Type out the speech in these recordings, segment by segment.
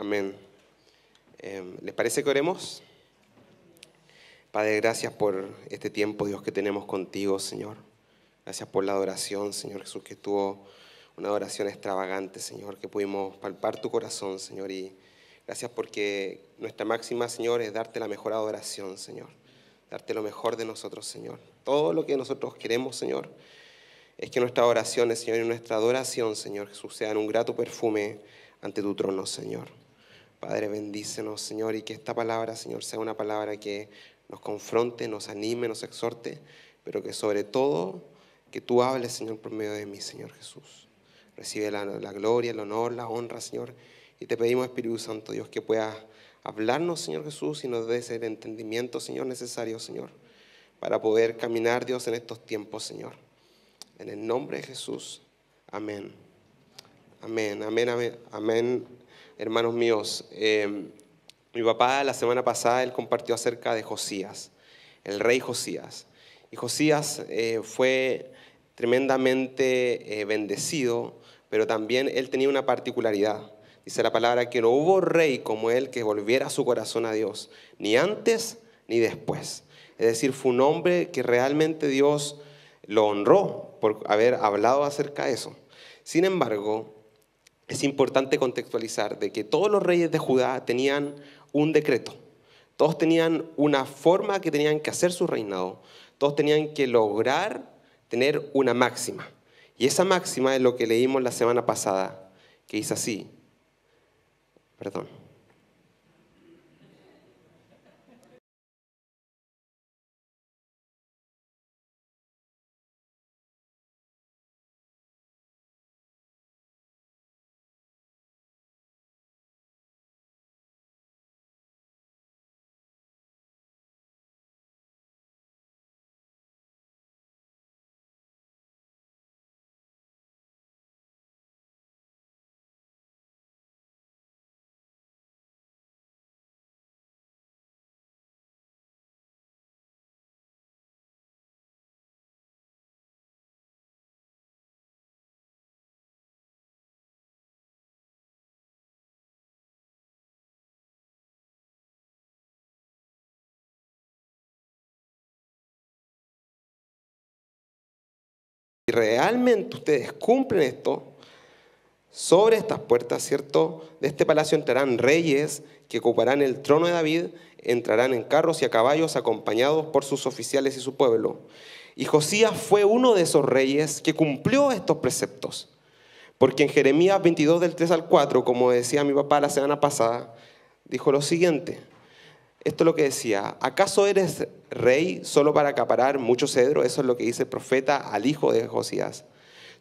Amén. Em, ¿Les parece que oremos? Padre, gracias por este tiempo, Dios, que tenemos contigo, Señor. Gracias por la adoración, Señor Jesús, que tuvo una adoración extravagante, Señor, que pudimos palpar tu corazón, Señor. Y gracias porque nuestra máxima, Señor, es darte la mejor adoración, Señor. Darte lo mejor de nosotros, Señor. Todo lo que nosotros queremos, Señor, es que nuestras oraciones, Señor, y nuestra adoración, Señor Jesús, sean un grato perfume ante tu trono, Señor. Padre, bendícenos, Señor, y que esta palabra, Señor, sea una palabra que nos confronte, nos anime, nos exhorte, pero que sobre todo que tú hables, Señor, por medio de mí, Señor Jesús. Recibe la, gloria, el honor, la honra, Señor, y te pedimos, Espíritu Santo, Dios, que puedas hablarnos, Señor Jesús, y nos des el entendimiento, Señor, necesario, Señor, para poder caminar, Dios, en estos tiempos, Señor. En el nombre de Jesús. Amén. Amén, amén, amén, amén hermanos míos, em, mi papá la semana pasada él compartió acerca de Josías, el rey Josías. Y Josías eh, fue tremendamente eh, bendecido, pero también él tenía una particularidad. Dice la palabra que no hubo rey como él que volviera su corazón a Dios, ni antes ni después. Es decir, fue un hombre que realmente Dios lo honró por haber hablado acerca de eso. Sin embargo, es importante contextualizar de que todos los reyes de Judá tenían un decreto, todos tenían una forma que tenían que hacer su reinado, todos tenían que lograr tener una máxima. Y esa máxima es lo que leímos la semana pasada, que dice así, perdón, realmente ustedes cumplen esto, sobre estas puertas, ¿cierto? De este palacio entrarán reyes que ocuparán el trono de David, entrarán en carros y a caballos acompañados por sus oficiales y su pueblo. Y Josías fue uno de esos reyes que cumplió estos preceptos. Porque en Jeremías 22 del 3 al 4, como decía mi papá la semana pasada, dijo lo siguiente, esto es lo que decía, ¿acaso eres rey solo para acaparar mucho cedro? Eso es lo que dice el profeta al hijo de Josías.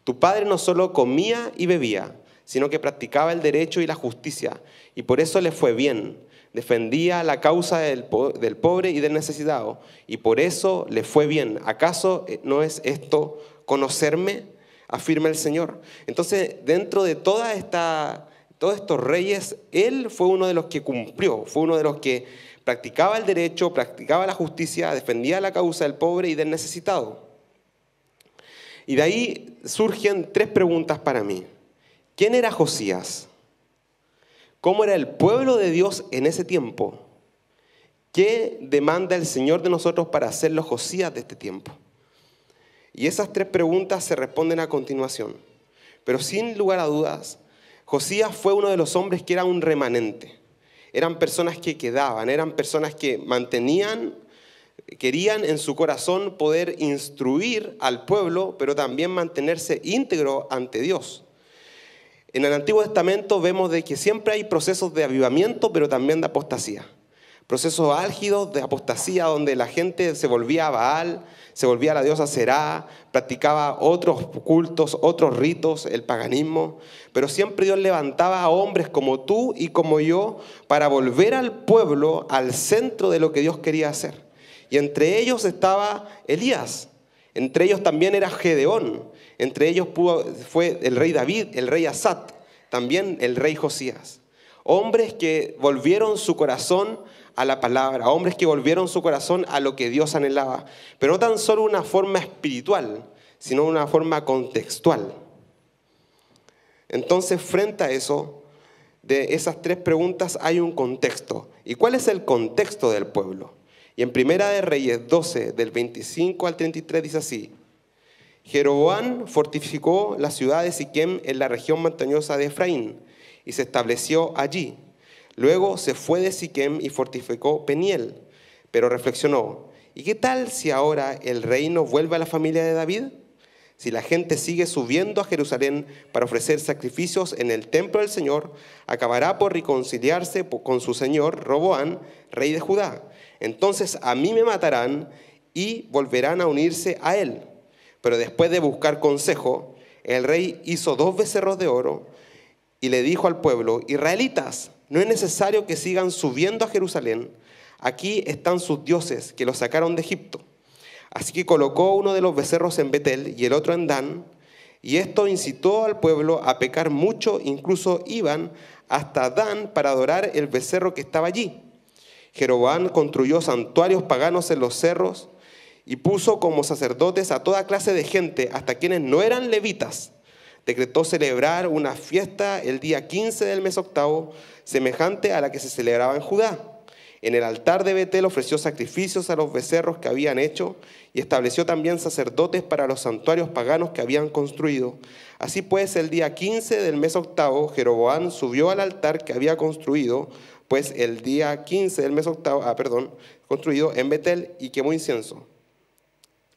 Tu padre no solo comía y bebía, sino que practicaba el derecho y la justicia, y por eso le fue bien. Defendía la causa del, del pobre y del necesitado, y por eso le fue bien. ¿Acaso eh, no es esto conocerme? afirma el Señor. Entonces, dentro de toda esta todos estos reyes, él fue uno de los que cumplió, fue uno de los que practicaba el derecho, practicaba la justicia, defendía la causa del pobre y del necesitado. Y de ahí surgen tres preguntas para mí. ¿Quién era Josías? ¿Cómo era el pueblo de Dios en ese tiempo? ¿Qué demanda el Señor de nosotros para ser los Josías de este tiempo? Y esas tres preguntas se responden a continuación. Pero sin lugar a dudas, Josías fue uno de los hombres que era un remanente eran personas que quedaban, eran personas que mantenían, querían en su corazón poder instruir al pueblo, pero también mantenerse íntegro ante Dios. En el Antiguo Testamento vemos de que siempre hay procesos de avivamiento, pero también de apostasía. Procesos álgidos de apostasía donde la gente se volvía a Baal, se volvía a la diosa Será, practicaba otros cultos, otros ritos, el paganismo, pero siempre Dios levantaba a hombres como tú y como yo para volver al pueblo al centro de lo que Dios quería hacer. Y entre ellos estaba Elías, entre ellos también era Gedeón, entre ellos fue el rey David, el rey Asat, también el rey Josías. Hombres que volvieron su corazón a la palabra, hombres que volvieron su corazón a lo que Dios anhelaba, pero no tan solo una forma espiritual, sino una forma contextual. Entonces, frente a eso, de esas tres preguntas hay un contexto. ¿Y cuál es el contexto del pueblo? Y en Primera de Reyes 12, del 25 al 33 dice así, Jeroboam fortificó la ciudad de Siquem en la región montañosa de Efraín y se estableció allí Luego se fue de Siquem y fortificó Peniel, pero reflexionó, ¿y qué tal si ahora el reino vuelve a la familia de David? Si la gente sigue subiendo a Jerusalén para ofrecer sacrificios en el templo del Señor, acabará por reconciliarse con su señor Roboán, rey de Judá. Entonces a mí me matarán y volverán a unirse a él. Pero después de buscar consejo, el rey hizo dos becerros de oro y le dijo al pueblo, Israelitas, no es necesario que sigan subiendo a Jerusalén. Aquí están sus dioses que los sacaron de Egipto. Así que colocó uno de los becerros en Betel y el otro en Dan, y esto incitó al pueblo a pecar mucho, incluso iban hasta Dan para adorar el becerro que estaba allí. Jeroboam construyó santuarios paganos en los cerros y puso como sacerdotes a toda clase de gente, hasta quienes no eran levitas, decretó celebrar una fiesta el día 15 del mes octavo, semejante a la que se celebraba en Judá. En el altar de Betel ofreció sacrificios a los becerros que habían hecho y estableció también sacerdotes para los santuarios paganos que habían construido. Así pues, el día 15 del mes octavo, Jeroboán subió al altar que había construido, pues el día 15 del mes octavo, ah, perdón, construido en Betel y quemó incienso.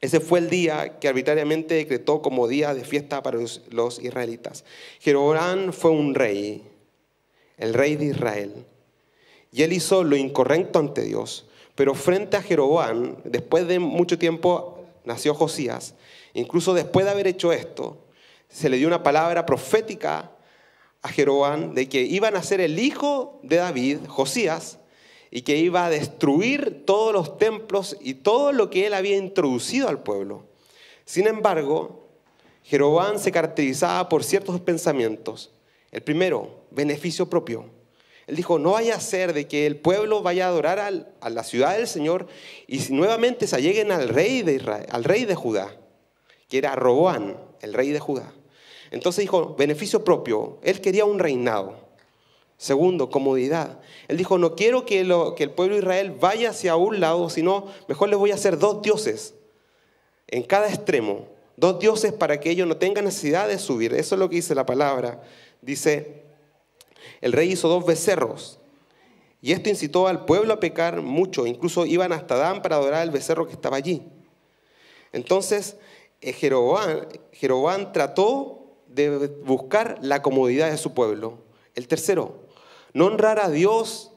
Ese fue el día que arbitrariamente decretó como día de fiesta para los israelitas. Jeroboam fue un rey, el rey de Israel, y él hizo lo incorrecto ante Dios. Pero frente a Jeroboam, después de mucho tiempo, nació Josías. Incluso después de haber hecho esto, se le dio una palabra profética a Jeroboam de que iba a nacer el hijo de David, Josías, y que iba a destruir todos los templos y todo lo que él había introducido al pueblo. Sin embargo, Jeroboam se caracterizaba por ciertos pensamientos. El primero, beneficio propio. Él dijo, no vaya a ser de que el pueblo vaya a adorar a la ciudad del Señor y nuevamente se lleguen al rey de, Israel, al rey de Judá, que era Roboán, el rey de Judá. Entonces dijo, beneficio propio. Él quería un reinado. Segundo, comodidad. Él dijo, no quiero que, el pueblo de Israel vaya hacia un lado, sino mejor les voy a hacer dos dioses en cada extremo. Dos dioses para que ellos no tengan necesidad de subir. Eso es lo que dice la palabra. Dice, el rey hizo dos becerros. Y esto incitó al pueblo a pecar mucho. Incluso iban hasta Dan para adorar al becerro que estaba allí. Entonces, eh, Jeroboam, Jeroboam trató de buscar la comodidad de su pueblo. El tercero, no honrar a Dios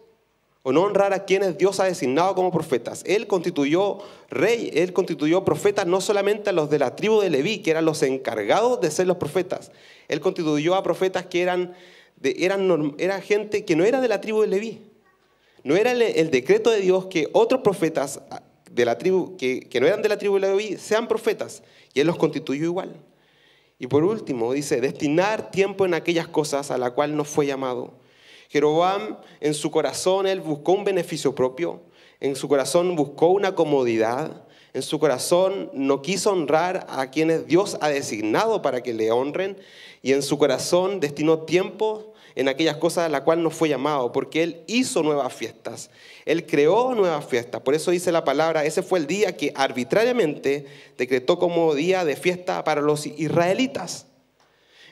o no honrar a quienes Dios ha designado como profetas. Él constituyó rey, él constituyó profetas no solamente a los de la tribu de Leví, que eran los encargados de ser los profetas. Él constituyó a profetas que eran, de, era gente que no era de la tribu de Leví. No era el, decreto de Dios que otros profetas de la tribu, que, no eran de la tribu de Leví sean profetas. Y él los constituyó igual. Y por último, dice, destinar tiempo en aquellas cosas a la cual no fue llamado Jeroboam en su corazón, él buscó un beneficio propio, en su corazón buscó una comodidad, en su corazón no quiso honrar a quienes Dios ha designado para que le honren y en su corazón destinó tiempo en aquellas cosas a las cuales no fue llamado, porque Él hizo nuevas fiestas, Él creó nuevas fiestas. Por eso dice la palabra, ese fue el día que arbitrariamente decretó como día de fiesta para los israelitas.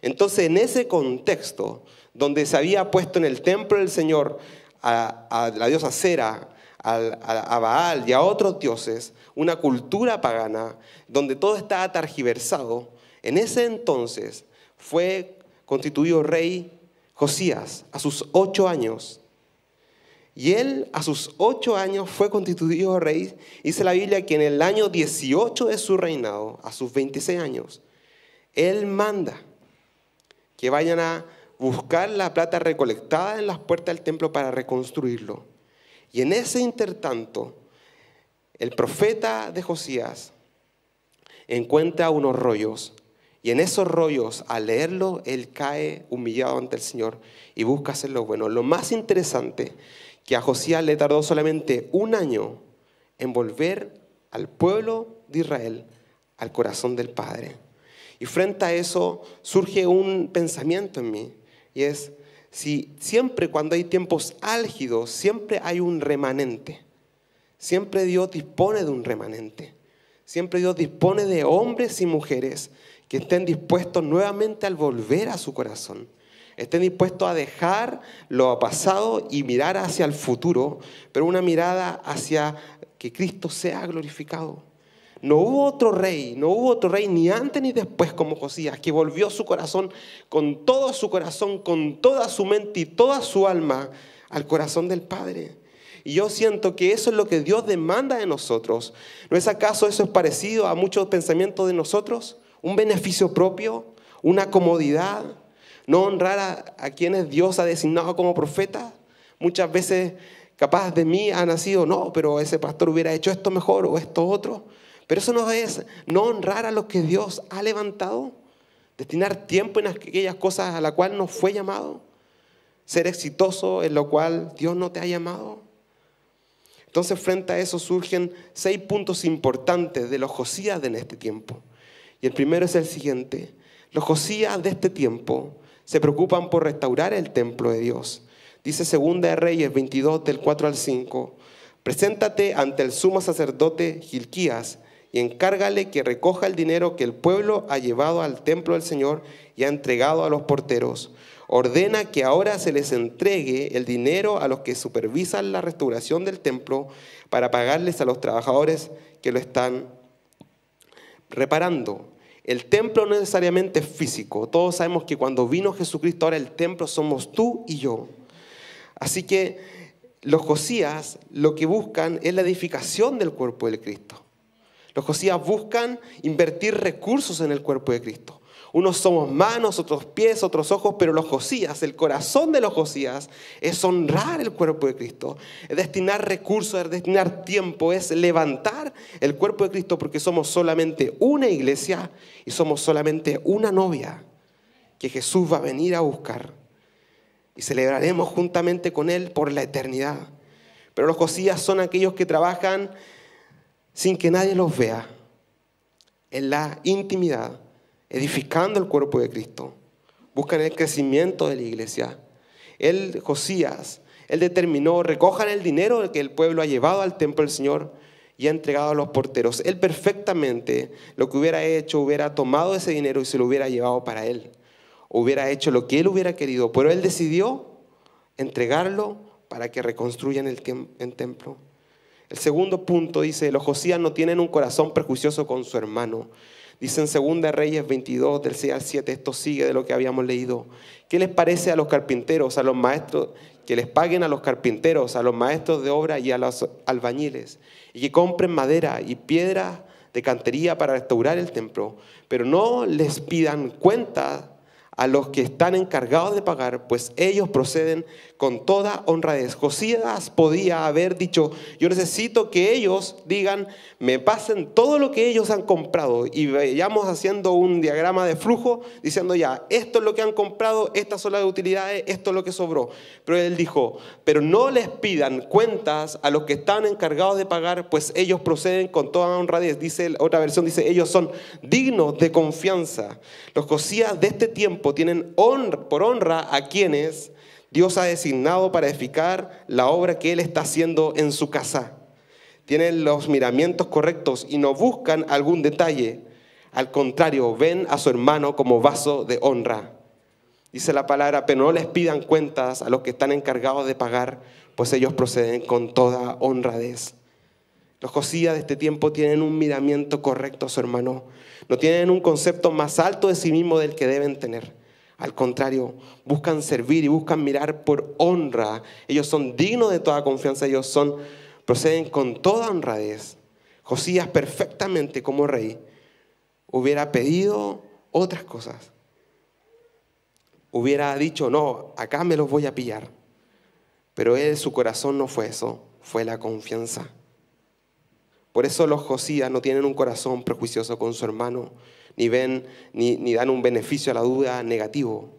Entonces, en ese contexto, donde se había puesto en el templo del Señor a, la diosa Cera, a, Baal y a otros dioses, una cultura pagana, donde todo estaba targiversado, en ese entonces fue constituido rey Josías a sus ocho años. Y él a sus ocho años fue constituido rey. Dice la Biblia que en el año 18 de su reinado, a sus 26 años, él manda que vayan a buscar la plata recolectada en las puertas del templo para reconstruirlo. Y en ese intertanto, el profeta de Josías encuentra unos rollos y en esos rollos, al leerlo, él cae humillado ante el Señor y busca hacer lo bueno. Lo más interesante, que a Josías le tardó solamente un año en volver al pueblo de Israel, al corazón del Padre. Y frente a eso surge un pensamiento en mí y es, si siempre cuando hay tiempos álgidos, siempre hay un remanente. Siempre Dios dispone de un remanente. Siempre Dios dispone de hombres y mujeres que estén dispuestos nuevamente al volver a su corazón. Estén dispuestos a dejar lo pasado y mirar hacia el futuro, pero una mirada hacia que Cristo sea glorificado. No hubo otro rey, no hubo otro rey ni antes ni después como Josías, que volvió su corazón con todo su corazón, con toda su mente y toda su alma al corazón del Padre. Y yo siento que eso es lo que Dios demanda de nosotros. ¿No es acaso eso es parecido a muchos pensamientos de nosotros? ¿Un beneficio propio? ¿Una comodidad? ¿No honrar a, quienes Dios ha designado como profeta? Muchas veces capaz de mí ha nacido, no, pero ese pastor hubiera hecho esto mejor o esto otro. Pero eso no es no honrar a lo que Dios ha levantado, destinar tiempo en aquellas cosas a las cuales no fue llamado, ser exitoso en lo cual Dios no te ha llamado. Entonces frente a eso surgen seis puntos importantes de los Josías en este tiempo. Y el primero es el siguiente. Los Josías de este tiempo se preocupan por restaurar el templo de Dios. Dice Segunda de Reyes 22 del 4 al 5. Preséntate ante el sumo sacerdote Gilquías y encárgale que recoja el dinero que el pueblo ha llevado al templo del Señor y ha entregado a los porteros. Ordena que ahora se les entregue el dinero a los que supervisan la restauración del templo para pagarles a los trabajadores que lo están reparando. El templo no necesariamente es físico. Todos sabemos que cuando vino Jesucristo ahora el templo somos tú y yo. Así que los Josías lo que buscan es la edificación del cuerpo del Cristo. Los Josías buscan invertir recursos en el cuerpo de Cristo. Unos somos manos, otros pies, otros ojos, pero los Josías, el corazón de los Josías es honrar el cuerpo de Cristo, es destinar recursos, es destinar tiempo, es levantar el cuerpo de Cristo porque somos solamente una iglesia y somos solamente una novia que Jesús va a venir a buscar y celebraremos juntamente con Él por la eternidad. Pero los Josías son aquellos que trabajan sin que nadie los vea, en la intimidad, edificando el cuerpo de Cristo. Buscan el crecimiento de la iglesia. Él, Josías, él determinó, recojan el dinero que el pueblo ha llevado al templo del Señor y ha entregado a los porteros. Él perfectamente lo que hubiera hecho, hubiera tomado ese dinero y se lo hubiera llevado para él. Hubiera hecho lo que él hubiera querido, pero él decidió entregarlo para que reconstruyan el templo. El segundo punto dice, los Josías no tienen un corazón perjuicioso con su hermano. Dicen en 2 Reyes 22, del 6 al 7, esto sigue de lo que habíamos leído. ¿Qué les parece a los carpinteros, a los maestros, que les paguen a los carpinteros, a los maestros de obra y a los albañiles, y que compren madera y piedra de cantería para restaurar el templo, pero no les pidan cuentas a los que están encargados de pagar, pues ellos proceden con toda honradez. Josías podía haber dicho, yo necesito que ellos digan, me pasen todo lo que ellos han comprado y veíamos haciendo un diagrama de flujo diciendo ya, esto es lo que han comprado, estas son las utilidades, esto es lo que sobró. Pero él dijo, pero no les pidan cuentas a los que están encargados de pagar, pues ellos proceden con toda honradez. Dice otra versión, dice, ellos son dignos de confianza. Los Josías de este tiempo tienen honra, por honra a quienes Dios ha designado para edificar la obra que Él está haciendo en su casa. Tienen los miramientos correctos y no buscan algún detalle. Al contrario, ven a su hermano como vaso de honra. Dice la palabra, pero no les pidan cuentas a los que están encargados de pagar, pues ellos proceden con toda honradez. Los Josías de este tiempo tienen un miramiento correcto a su hermano. No tienen un concepto más alto de sí mismo del que deben tener. Al contrario, buscan servir y buscan mirar por honra. Ellos son dignos de toda confianza, ellos son, proceden con toda honradez. Josías perfectamente como rey hubiera pedido otras cosas. Hubiera dicho, no, acá me los voy a pillar. Pero él, su corazón no fue eso, fue la confianza. Por eso los Josías no tienen un corazón prejuicioso con su hermano, ni ven, ni, dan un beneficio a la duda negativo.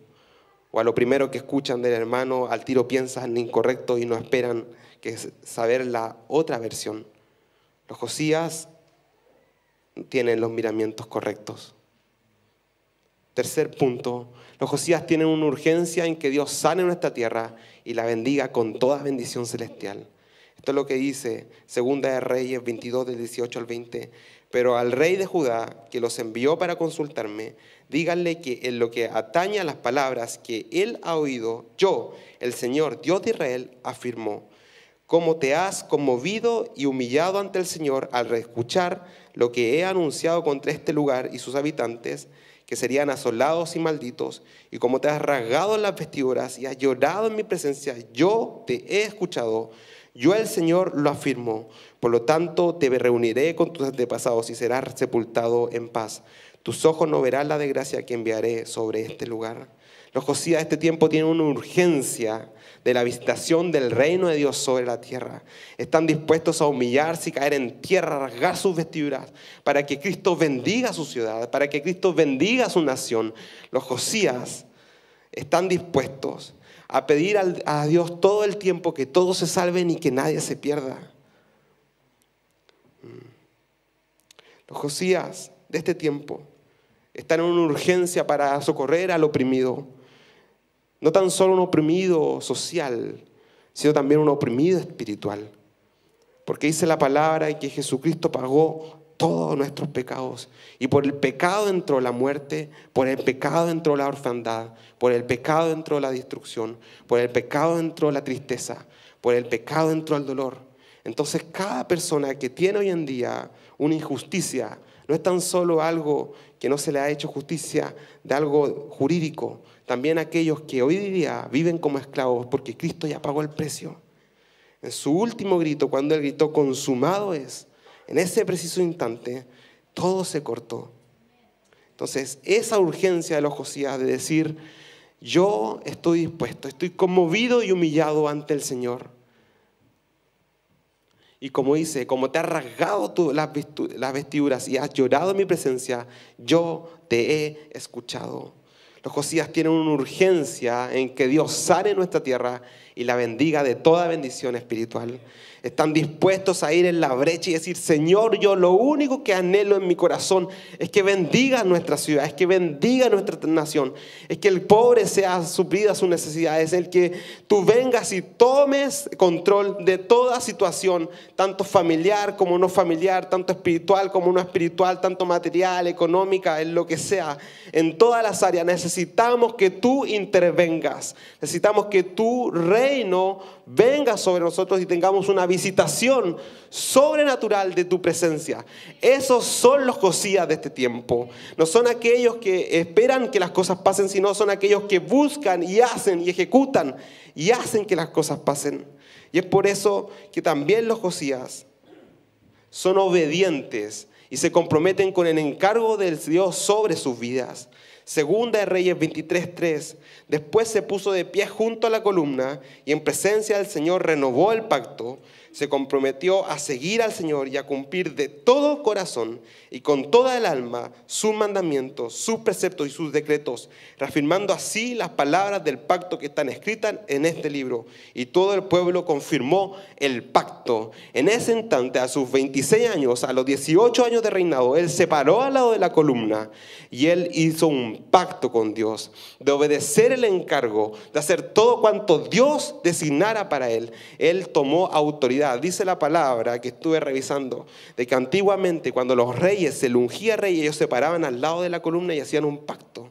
O a lo primero que escuchan del hermano, al tiro piensan incorrecto y no esperan que saber la otra versión. Los Josías tienen los miramientos correctos. Tercer punto, los Josías tienen una urgencia en que Dios sane nuestra tierra y la bendiga con toda bendición celestial. Esto es lo que dice Segunda de Reyes 22 del 18 al 20. Pero al rey de Judá, que los envió para consultarme, díganle que en lo que atañe a las palabras que él ha oído, yo, el Señor Dios de Israel, afirmó, como te has conmovido y humillado ante el Señor al reescuchar lo que he anunciado contra este lugar y sus habitantes, que serían asolados y malditos, y como te has rasgado las vestiduras y has llorado en mi presencia, yo te he escuchado yo el Señor lo afirmo. Por lo tanto, te reuniré con tus antepasados y serás sepultado en paz. Tus ojos no verán la desgracia que enviaré sobre este lugar. Los Josías de este tiempo tienen una urgencia de la visitación del reino de Dios sobre la tierra. Están dispuestos a humillarse y caer en tierra, rasgar sus vestiduras, para que Cristo bendiga su ciudad, para que Cristo bendiga su nación. Los Josías están dispuestos a pedir a Dios todo el tiempo que todos se salven y que nadie se pierda. Mm. Los Josías de este tiempo están en una urgencia para socorrer al oprimido. No tan solo un oprimido social, sino también un oprimido espiritual. Porque dice la palabra y que Jesucristo pagó todos nuestros pecados. Y por el pecado entró la muerte, por el pecado entró la orfandad, por el pecado entró la destrucción, por el pecado entró la tristeza, por el pecado entró el dolor. Entonces cada persona que tiene hoy en día una injusticia, no es tan solo algo que no se le ha hecho justicia de algo jurídico, también aquellos que hoy día viven como esclavos porque Cristo ya pagó el precio. En su último grito, cuando el grito consumado es, en ese preciso instante, todo se cortó. Entonces, esa urgencia de los Josías de decir, yo estoy dispuesto, estoy conmovido y humillado ante el Señor. Y como dice, como te has rasgado las, vestiduras y has llorado en mi presencia, yo te he escuchado. Los Josías tienen una urgencia en que Dios sane nuestra tierra y la bendiga de toda bendición espiritual. Están dispuestos a ir en la brecha y decir, Señor, yo lo único que anhelo en mi corazón es que bendiga nuestra ciudad, es que bendiga nuestra nación, es que el pobre sea a sus necesidades, el que tú vengas y tomes control de toda situación, tanto familiar como no familiar, tanto espiritual como no espiritual, tanto material, económica, en lo que sea, en todas las áreas. Necesitamos que tú intervengas, necesitamos que tu reino venga sobre nosotros y tengamos una visitación sobrenatural de tu presencia. Esos son los Josías de este tiempo. No son aquellos que esperan que las cosas pasen, sino son aquellos que buscan y hacen y ejecutan y hacen que las cosas pasen. Y es por eso que también los Josías son obedientes y se comprometen con el encargo del Dios sobre sus vidas. Segunda de Reyes 23:3. Después se puso de pie junto a la columna y en presencia del Señor renovó el pacto se comprometió a seguir al Señor y a cumplir de todo corazón y con toda el alma sus mandamientos, sus preceptos y sus decretos, reafirmando así las palabras del pacto que están escritas en este libro. Y todo el pueblo confirmó el pacto. En ese instante, a sus 26 años, a los 18 años de reinado, él se paró al lado de la columna y él hizo un pacto con Dios de obedecer el encargo, de hacer todo cuanto Dios designara para él. Él tomó autoridad Dice la palabra que estuve revisando, de que antiguamente cuando los reyes se ungían rey, ellos se paraban al lado de la columna y hacían un pacto.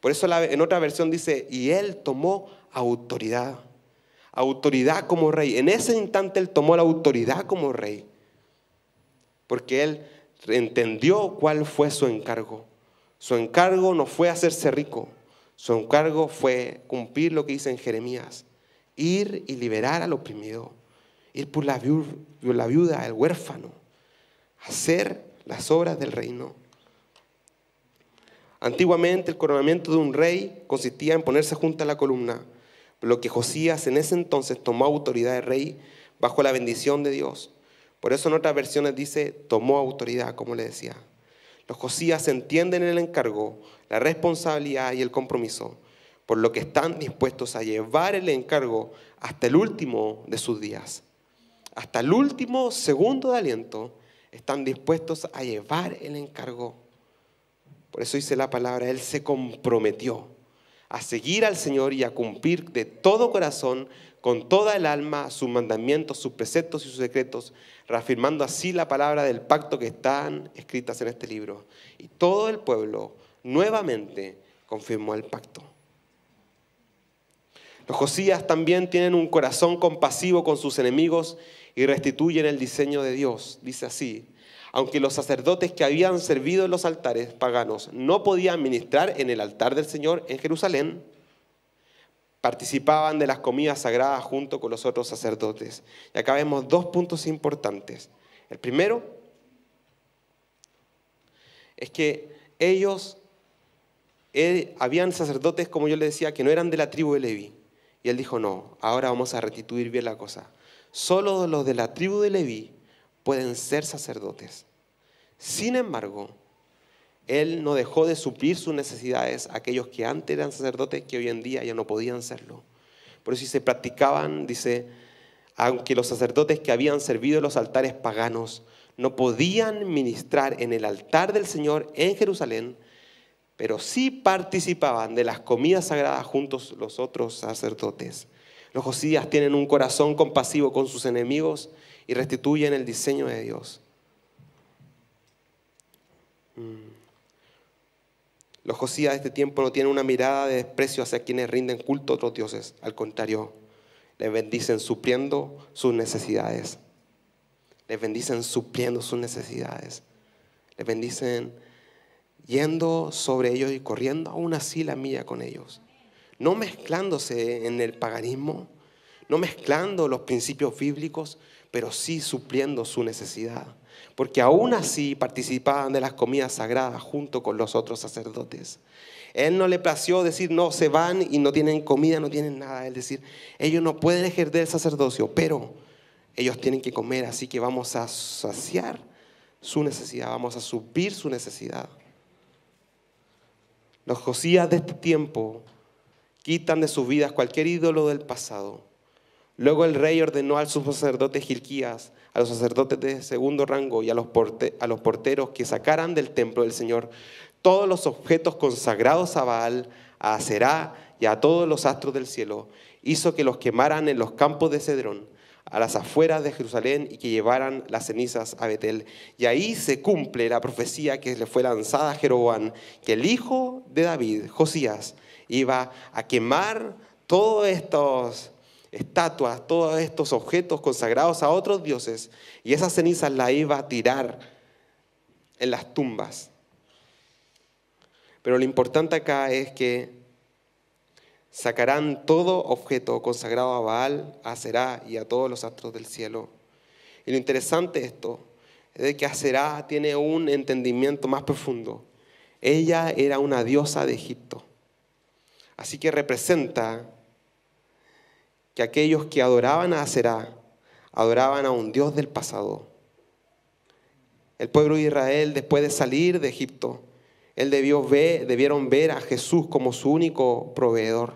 Por eso en otra versión dice, y él tomó autoridad, autoridad como rey. En ese instante él tomó la autoridad como rey, porque él entendió cuál fue su encargo. Su encargo no fue hacerse rico, su encargo fue cumplir lo que dice en Jeremías, ir y liberar al oprimido, ir por la viuda, el huérfano, hacer las obras del reino. Antiguamente el coronamiento de un rey consistía en ponerse junto a la columna, por lo que Josías en ese entonces tomó autoridad de rey bajo la bendición de Dios. Por eso en otras versiones dice, tomó autoridad, como le decía. Los Josías entienden el encargo, la responsabilidad y el compromiso, por lo que están dispuestos a llevar el encargo hasta el último de sus días hasta el último segundo de aliento, están dispuestos a llevar el encargo. Por eso dice la palabra, Él se comprometió a seguir al Señor y a cumplir de todo corazón, con toda el alma, sus mandamientos, sus preceptos y sus secretos, reafirmando así la palabra del pacto que están escritas en este libro. Y todo el pueblo nuevamente confirmó el pacto. Los Josías también tienen un corazón compasivo con sus enemigos y restituyen el diseño de Dios. Dice así, aunque los sacerdotes que habían servido en los altares paganos no podían ministrar en el altar del Señor en Jerusalén, participaban de las comidas sagradas junto con los otros sacerdotes. Y acá vemos dos puntos importantes. El primero es que ellos eh, habían sacerdotes, como yo le decía, que no eran de la tribu de Levi. Y él dijo, no, ahora vamos a restituir bien la cosa. Solo los de la tribu de Leví pueden ser sacerdotes. Sin embargo, él no dejó de suplir sus necesidades a aquellos que antes eran sacerdotes que hoy en día ya no podían serlo. Por eso si se practicaban, dice, aunque los sacerdotes que habían servido los altares paganos no podían ministrar en el altar del Señor en Jerusalén, pero sí participaban de las comidas sagradas juntos los otros sacerdotes. Los Josías tienen un corazón compasivo con sus enemigos y restituyen el diseño de Dios. Mm. Los Josías de este tiempo no tienen una mirada de desprecio hacia quienes rinden culto a otros dioses. Al contrario, les bendicen supliendo sus necesidades. Les bendicen supliendo sus necesidades. Les bendicen yendo sobre ellos y corriendo aún así la mía con ellos no mezclándose en el paganismo, no mezclando los principios bíblicos, pero sí supliendo su necesidad. Porque aún así participaban de las comidas sagradas junto con los otros sacerdotes. Él no le plació decir, no, se van y no tienen comida, no tienen nada. Es decir, ellos no pueden ejercer el sacerdocio, pero ellos tienen que comer, así que vamos a saciar su necesidad, vamos a subir su necesidad. Los Josías de este tiempo quitan de sus vidas cualquier ídolo del pasado. Luego el rey ordenó al sus sacerdote Gilquías, a los sacerdotes de segundo rango y a los, porteros que sacaran del templo del Señor todos los objetos consagrados a Baal, a Aserá y a todos los astros del cielo. Hizo que los quemaran en los campos de Cedrón, a las afueras de Jerusalén, y que llevaran las cenizas a Betel. Y ahí se cumple la profecía que le fue lanzada a Jeroboam, que el hijo de David, Josías, iba a quemar todas estas estatuas, todos estos objetos consagrados a otros dioses, y esas cenizas la iba a tirar en las tumbas. Pero lo importante acá es que sacarán todo objeto consagrado a Baal, a Será y a todos los astros del cielo. Y lo interesante de esto es de que Aserá tiene un entendimiento más profundo. Ella era una diosa de Egipto. Así que representa que aquellos que adoraban a Aserá adoraban a un Dios del pasado. El pueblo de Israel, después de salir de Egipto, él debió ver, debieron ver a Jesús como su único proveedor.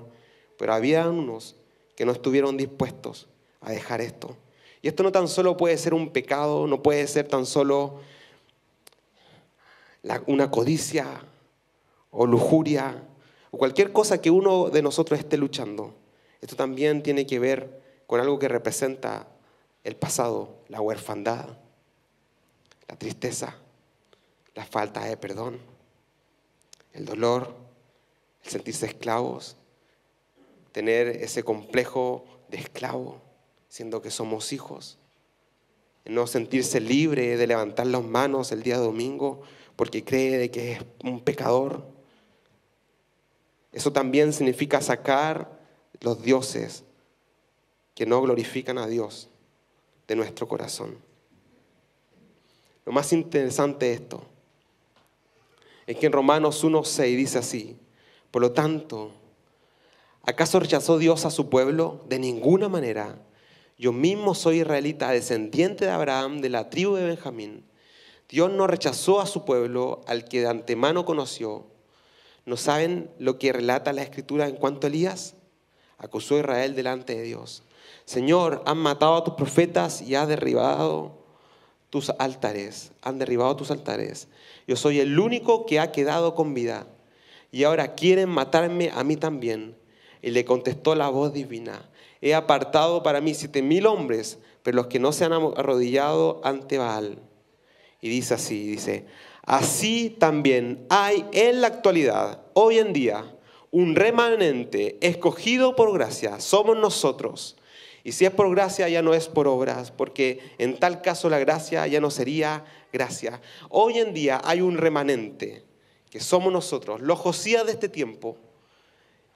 Pero había unos que no estuvieron dispuestos a dejar esto. Y esto no tan solo puede ser un pecado, no puede ser tan solo una codicia o lujuria o cualquier cosa que uno de nosotros esté luchando. Esto también tiene que ver con algo que representa el pasado, la huerfandad, la tristeza, la falta de perdón, el dolor, el sentirse esclavos, tener ese complejo de esclavo, siendo que somos hijos, no sentirse libre de levantar las manos el día domingo porque cree que es un pecador eso también significa sacar los dioses que no glorifican a Dios de nuestro corazón. Lo más interesante de esto es que en Romanos 1.6 dice así, por lo tanto, ¿acaso rechazó Dios a su pueblo? De ninguna manera. Yo mismo soy israelita, descendiente de Abraham, de la tribu de Benjamín. Dios no rechazó a su pueblo, al que de antemano conoció ¿No saben lo que relata la escritura en cuanto Elías? Acusó a Israel delante de Dios. Señor, han matado a tus profetas y han derribado tus altares. Han derribado tus altares. Yo soy el único que ha quedado con vida. Y ahora quieren matarme a mí también. Y le contestó la voz divina. He apartado para mí siete mil hombres, pero los que no se han arrodillado ante Baal. Y dice así, dice, Así también hay en la actualidad, hoy en día, un remanente escogido por gracia. Somos nosotros. Y si es por gracia, ya no es por obras, porque en tal caso la gracia ya no sería gracia. Hoy en día hay un remanente, que somos nosotros, los Josías de este tiempo,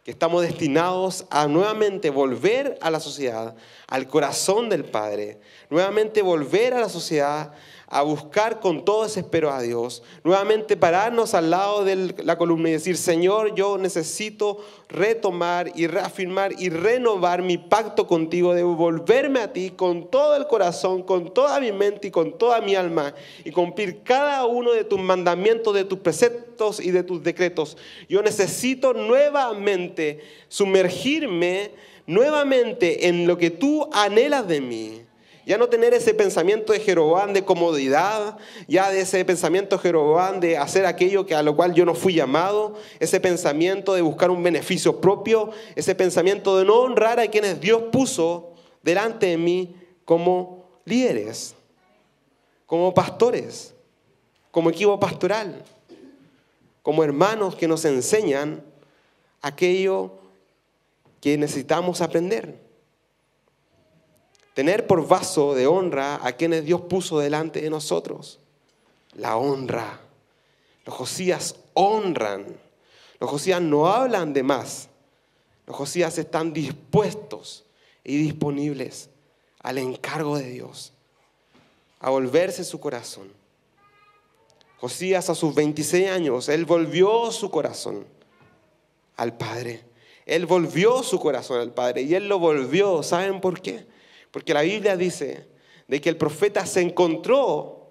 que estamos destinados a nuevamente volver a la sociedad, al corazón del Padre, nuevamente volver a la sociedad a buscar con todo desespero a Dios, nuevamente pararnos al lado de la columna y decir, Señor, yo necesito retomar y reafirmar y renovar mi pacto contigo, de volverme a ti con todo el corazón, con toda mi mente y con toda mi alma y cumplir cada uno de tus mandamientos, de tus preceptos y de tus decretos. Yo necesito nuevamente sumergirme nuevamente en lo que tú anhelas de mí ya no tener ese pensamiento de Jeroboam de comodidad, ya de ese pensamiento de Jeroboam de hacer aquello que a lo cual yo no fui llamado, ese pensamiento de buscar un beneficio propio, ese pensamiento de no honrar a quienes Dios puso delante de mí como líderes, como pastores, como equipo pastoral, como hermanos que nos enseñan aquello que necesitamos aprender. Tener por vaso de honra a quienes Dios puso delante de nosotros. La honra. Los Josías honran. Los Josías no hablan de más. Los Josías están dispuestos y disponibles al encargo de Dios, a volverse su corazón. Josías a sus 26 años, él volvió su corazón al Padre. Él volvió su corazón al Padre y él lo volvió. ¿Saben por qué? Porque la Biblia dice de que el profeta se encontró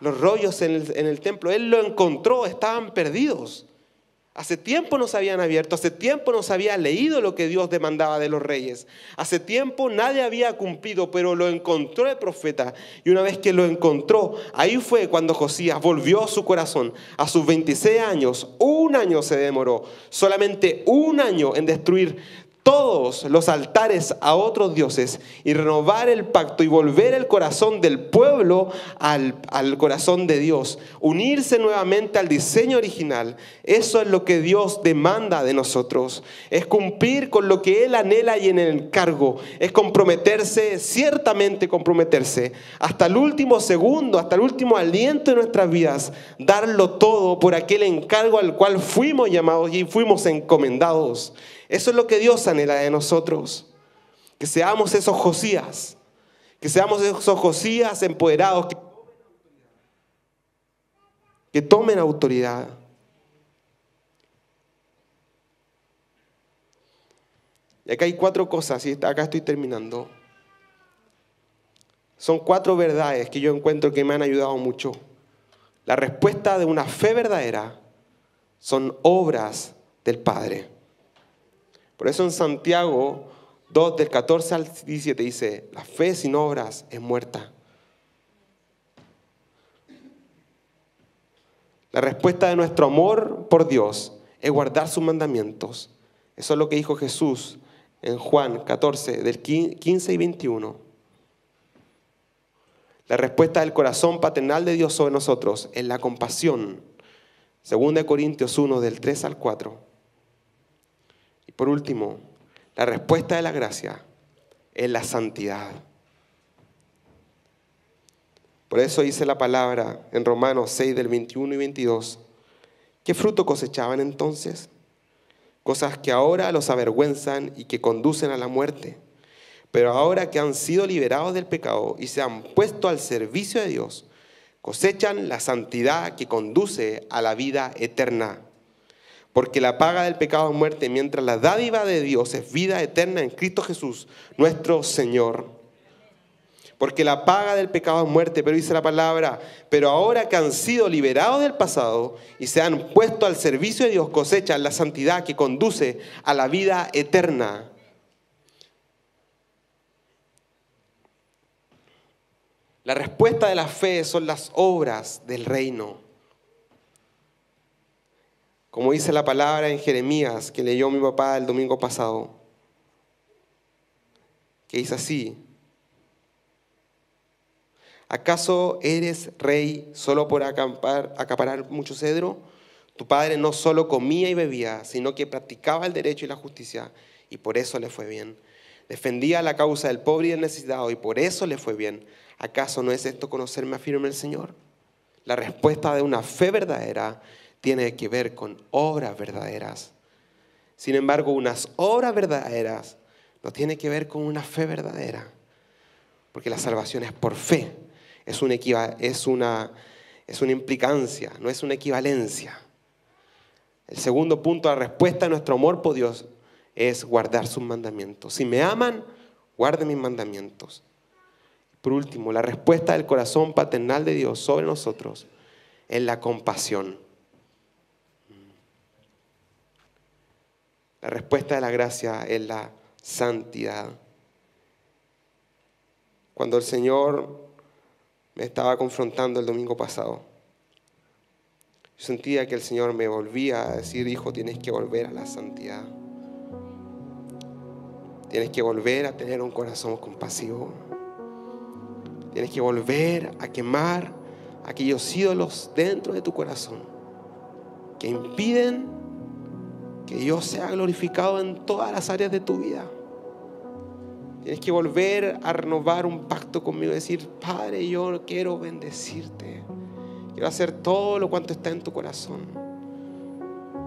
los rollos en el, templo. Él lo encontró, estaban perdidos. Hace tiempo no se habían abierto, hace tiempo no se había leído lo que Dios demandaba de los reyes. Hace tiempo nadie había cumplido, pero lo encontró el profeta. Y una vez que lo encontró, ahí fue cuando Josías volvió a su corazón. A sus 26 años, un año se demoró, solamente un año en destruir todos los altares a otros dioses y renovar el pacto y volver el corazón del pueblo al, corazón de Dios, unirse nuevamente al diseño original, eso es lo que Dios demanda de nosotros, es cumplir con lo que Él anhela y en el encargo. es comprometerse, ciertamente comprometerse, hasta el último segundo, hasta el último aliento de nuestras vidas, darlo todo por aquel encargo al cual fuimos llamados y fuimos encomendados. Eso es lo que Dios anhela de nosotros. Que seamos esos Josías. Que seamos esos Josías empoderados. Que, tomen autoridad. Y acá hay cuatro cosas, y acá estoy terminando. Son cuatro verdades que yo encuentro que me han ayudado mucho. La respuesta de una fe verdadera son obras del Padre. Por eso en Santiago 2, del 14 al 17 dice, la fe sin obras es muerta. La respuesta de nuestro amor por Dios es guardar sus mandamientos. Eso es lo que dijo Jesús en Juan 14, del 15 y 21. La respuesta del corazón paternal de Dios sobre nosotros es la compasión. Segunda Corintios 1, del 3 al 4 por último, la respuesta de la gracia es la santidad. Por eso dice la palabra en Romanos 6 del 21 y 22. ¿Qué fruto cosechaban entonces? Cosas que ahora los avergüenzan y que conducen a la muerte. Pero ahora que han sido liberados del pecado y se han puesto al servicio de Dios, cosechan la santidad que conduce a la vida eterna. Porque la paga del pecado es muerte, mientras la dádiva de Dios es vida eterna en Cristo Jesús, nuestro Señor. Porque la paga del pecado es muerte, pero dice la palabra, pero ahora que han sido liberados del pasado y se han puesto al servicio de Dios, cosechan la santidad que conduce a la vida eterna. La respuesta de la fe son las obras del reino como dice la palabra en Jeremías que leyó mi papá el domingo pasado, que dice así, ¿acaso eres rey solo por acampar, acaparar mucho cedro? Tu padre no solo comía y bebía, sino que practicaba el derecho y la justicia, y por eso le fue bien. Defendía la causa del pobre y del necesitado, y por eso le fue bien. ¿Acaso no es esto conocerme afirma el Señor? La respuesta de una fe verdadera tiene que ver con obras verdaderas. Sin embargo, unas obras verdaderas no tiene que ver con una fe verdadera, porque la salvación es por fe, es una, es una, es una implicancia, no es una equivalencia. El segundo punto, la respuesta a nuestro amor por Dios es guardar sus mandamientos. Si me aman, guarden mis mandamientos. Por último, la respuesta del corazón paternal de Dios sobre nosotros es la compasión. La respuesta de la gracia es la santidad. Cuando el Señor me estaba confrontando el domingo pasado, sentía que el Señor me volvía a decir, hijo, tienes que volver a la santidad. Tienes que volver a tener un corazón compasivo. Tienes que volver a quemar aquellos ídolos dentro de tu corazón que impiden que Dios sea glorificado en todas las áreas de tu vida. Tienes que volver a renovar un pacto conmigo, decir, Padre, yo quiero bendecirte. Quiero hacer todo lo cuanto está en tu corazón.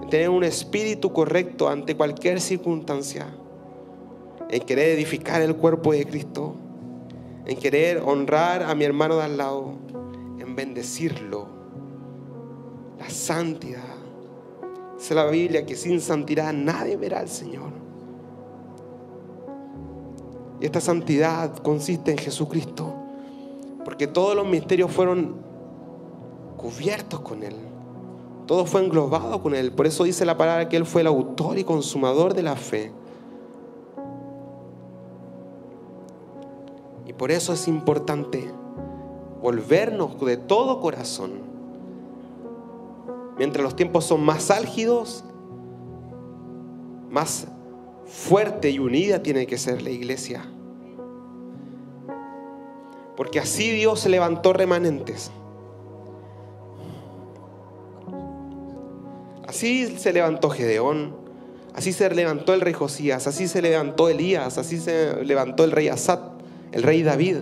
Tener un espíritu correcto ante cualquier circunstancia. En querer edificar el cuerpo de Cristo. En querer honrar a mi hermano de al lado. En bendecirlo. La santidad. Dice la Biblia que sin santidad nadie verá al Señor. Y esta santidad consiste en Jesucristo, porque todos los misterios fueron cubiertos con Él. Todo fue englobado con Él. Por eso dice la palabra que Él fue el autor y consumador de la fe. Y por eso es importante volvernos de todo corazón mientras los tiempos son más álgidos, más fuerte y unida tiene que ser la iglesia. Porque así Dios levantó remanentes. Así se levantó Gedeón, así se levantó el rey Josías, así se levantó Elías, así se levantó el rey Asad, el rey David.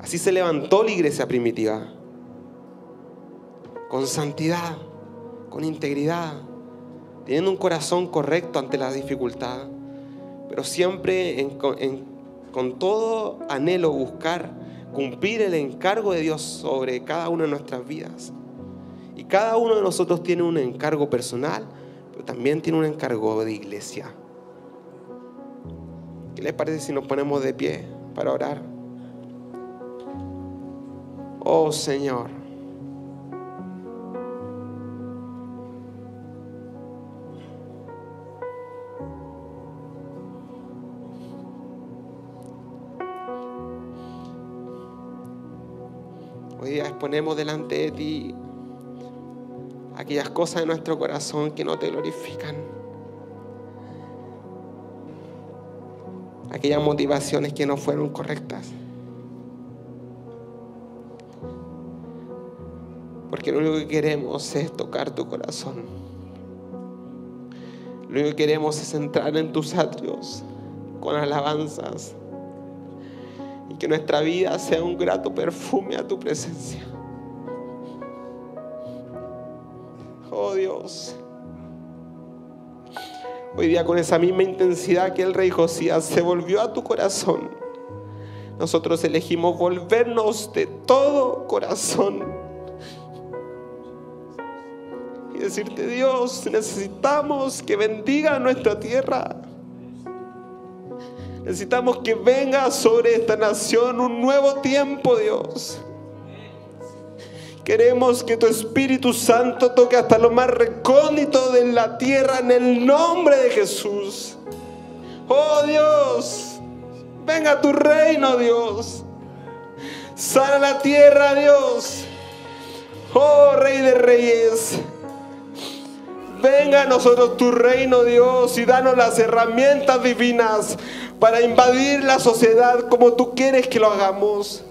Así se levantó la iglesia primitiva con santidad, con integridad, teniendo un corazón correcto ante la dificultad, pero siempre con todo anhelo buscar cumplir el encargo de Dios sobre cada una de nuestras vidas. Y cada uno de nosotros tiene un encargo personal, pero también tiene un encargo de iglesia. ¿Qué les parece si nos ponemos de pie para orar? Oh Señor, ponemos delante de ti, aquellas cosas de nuestro corazón que no te glorifican, aquellas motivaciones que no fueron correctas. Porque lo único que queremos es tocar tu corazón. Lo único que queremos es entrar en tus atrios con alabanzas y que nuestra vida sea un grato perfume a tu presencia. Oh Dios. Hoy día con esa misma intensidad que el rey Josías se volvió a tu corazón, nosotros elegimos volvernos de todo corazón y decirte Dios, necesitamos que bendiga nuestra tierra. Necesitamos que venga sobre esta nación un nuevo tiempo, Dios. Queremos que tu Espíritu Santo toque hasta lo más recóndito de la tierra en el nombre de Jesús. Oh Dios, venga tu reino, Dios. Sana la tierra, Dios. Oh Rey de Reyes. Venga a nosotros tu reino, Dios, y danos las herramientas divinas para invadir la sociedad como tú quieres que lo hagamos.